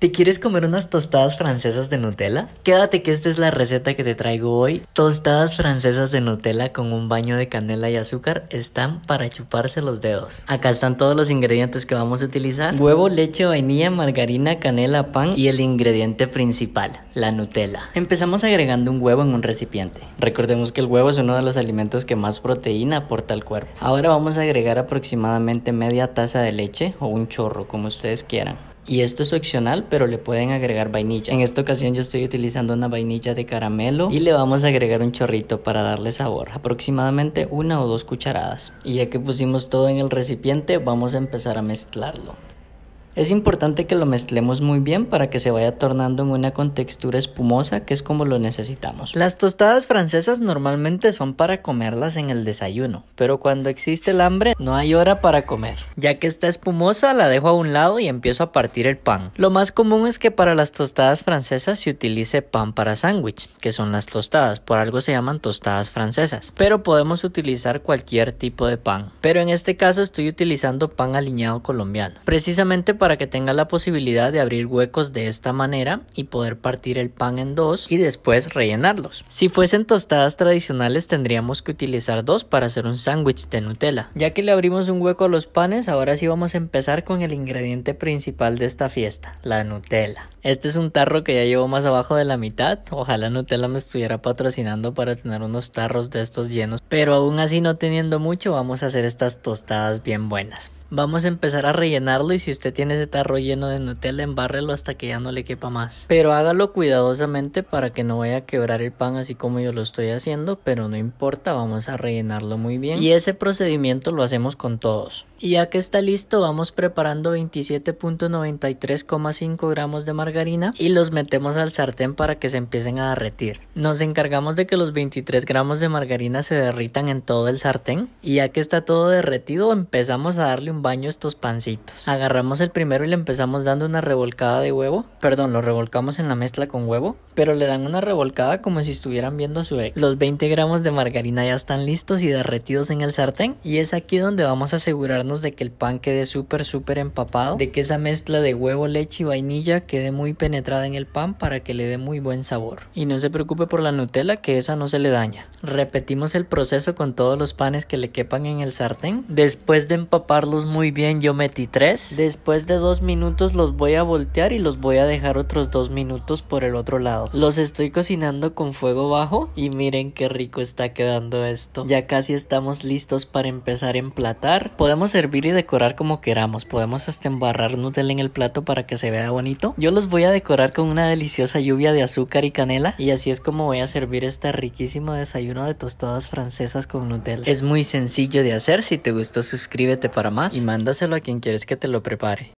¿Te quieres comer unas tostadas francesas de Nutella? Quédate que esta es la receta que te traigo hoy. Tostadas francesas de Nutella con un baño de canela y azúcar están para chuparse los dedos. Acá están todos los ingredientes que vamos a utilizar. Huevo, leche, vainilla, margarina, canela, pan y el ingrediente principal, la Nutella. Empezamos agregando un huevo en un recipiente. Recordemos que el huevo es uno de los alimentos que más proteína aporta al cuerpo. Ahora vamos a agregar aproximadamente media taza de leche o un chorro, como ustedes quieran. Y esto es opcional, pero le pueden agregar vainilla. En esta ocasión yo estoy utilizando una vainilla de caramelo y le vamos a agregar un chorrito para darle sabor, aproximadamente una o dos cucharadas. Y ya que pusimos todo en el recipiente, vamos a empezar a mezclarlo. Es importante que lo mezclemos muy bien para que se vaya tornando en una contextura espumosa que es como lo necesitamos. Las tostadas francesas normalmente son para comerlas en el desayuno, pero cuando existe el hambre no hay hora para comer. Ya que está espumosa la dejo a un lado y empiezo a partir el pan. Lo más común es que para las tostadas francesas se utilice pan para sándwich, que son las tostadas, por algo se llaman tostadas francesas, pero podemos utilizar cualquier tipo de pan. Pero en este caso estoy utilizando pan aliñado colombiano. Precisamente para que tenga la posibilidad de abrir huecos de esta manera y poder partir el pan en dos y después rellenarlos. Si fuesen tostadas tradicionales tendríamos que utilizar dos para hacer un sándwich de Nutella. Ya que le abrimos un hueco a los panes, ahora sí vamos a empezar con el ingrediente principal de esta fiesta, la Nutella. Este es un tarro que ya llevo más abajo de la mitad. Ojalá Nutella me estuviera patrocinando para tener unos tarros de estos llenos. Pero aún así no teniendo mucho, vamos a hacer estas tostadas bien buenas. Vamos a empezar a rellenarlo y si usted tiene ese tarro lleno de Nutella, embárrelo hasta que ya no le quepa más. Pero hágalo cuidadosamente para que no vaya a quebrar el pan así como yo lo estoy haciendo, pero no importa, vamos a rellenarlo muy bien. Y ese procedimiento lo hacemos con todos. Y ya que está listo, vamos preparando 27.93,5 gramos de margarina y los metemos al sartén para que se empiecen a derretir. Nos encargamos de que los 23 gramos de margarina se derritan en todo el sartén y ya que está todo derretido empezamos a darle un baño estos pancitos. Agarramos el primero y le empezamos dando una revolcada de huevo. Perdón, lo revolcamos en la mezcla con huevo. Pero le dan una revolcada como si estuvieran viendo a su ex. Los 20 gramos de margarina ya están listos y derretidos en el sartén. Y es aquí donde vamos a asegurarnos de que el pan quede súper, súper empapado. De que esa mezcla de huevo, leche y vainilla quede muy penetrada en el pan para que le dé muy buen sabor. Y no se preocupe por la Nutella, que esa no se le daña. Repetimos el proceso con todos los panes que le quepan en el sartén. Después de empaparlos muy bien, yo metí tres. Después de dos minutos los voy a voltear y los voy a dejar otros dos minutos por el otro lado. Los estoy cocinando con fuego bajo y miren qué rico está quedando esto. Ya casi estamos listos para empezar a emplatar. Podemos servir y decorar como queramos. Podemos hasta embarrar Nutella en el plato para que se vea bonito. Yo los voy a decorar con una deliciosa lluvia de azúcar y canela y así es como voy a servir este riquísimo desayuno de tostadas francesas con Nutella. Es muy sencillo de hacer. Si te gustó suscríbete para más mándaselo a quien quieres que te lo prepare.